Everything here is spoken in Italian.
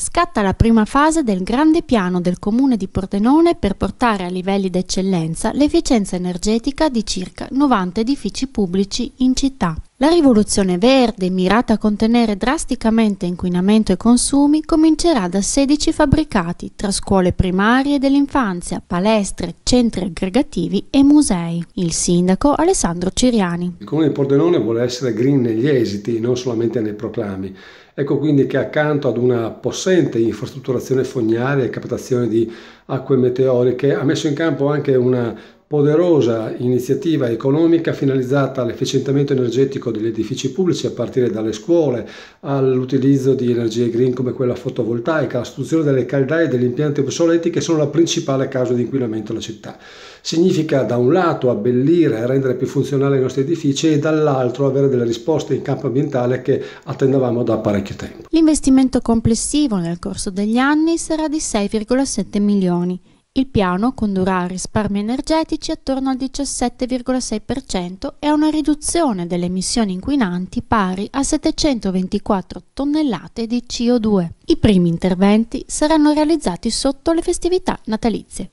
scatta la prima fase del grande piano del Comune di Pordenone per portare a livelli d'eccellenza l'efficienza energetica di circa 90 edifici pubblici in città. La rivoluzione verde, mirata a contenere drasticamente inquinamento e consumi, comincerà da 16 fabbricati, tra scuole primarie dell'infanzia, palestre, centri aggregativi e musei. Il sindaco Alessandro Ciriani. Il comune di Pordenone vuole essere green negli esiti, non solamente nei proclami. Ecco quindi che accanto ad una possente infrastrutturazione fognaria e captazione di acque meteoriche ha messo in campo anche una poderosa iniziativa economica finalizzata all'efficientamento energetico degli edifici pubblici a partire dalle scuole, all'utilizzo di energie green come quella fotovoltaica, alla sostituzione delle caldaie e degli impianti obsoleti che sono la principale causa di inquinamento della città. Significa da un lato abbellire e rendere più funzionali i nostri edifici e dall'altro avere delle risposte in campo ambientale che attendevamo da parecchio tempo. L'investimento complessivo nel corso degli anni sarà di 6,7 milioni il piano condurrà a risparmi energetici attorno al 17,6% e a una riduzione delle emissioni inquinanti pari a 724 tonnellate di CO2. I primi interventi saranno realizzati sotto le festività natalizie.